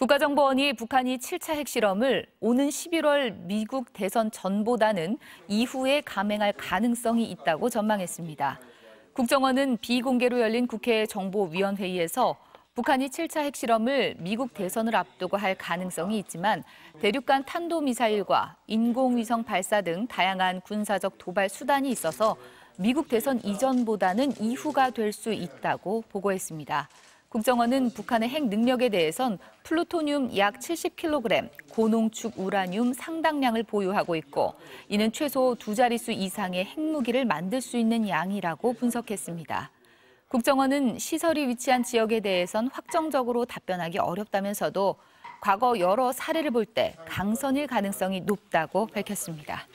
국가정보원이 북한이 7차 핵실험을 오는 11월 미국 대선 전보다는 이후에 감행할 가능성이 있다고 전망했습니다. 국정원은 비공개로 열린 국회 정보위원회의에서 북한이 7차 핵실험을 미국 대선을 앞두고 할 가능성이 있지만 대륙간 탄도미사일과 인공위성 발사 등 다양한 군사적 도발 수단이 있어서 미국 대선 이전보다는 이후가 될 수 있다고 보고했습니다. 국정원은 북한의 핵 능력에 대해선 플루토늄 약 70kg, 고농축 우라늄 상당량을 보유하고 있고 이는 최소 두 자릿수 이상의 핵무기를 만들 수 있는 양이라고 분석했습니다. 국정원은 시설이 위치한 지역에 대해선 확정적으로 답변하기 어렵다면서도 과거 여러 사례를 볼 때 강선일 가능성이 높다고 밝혔습니다.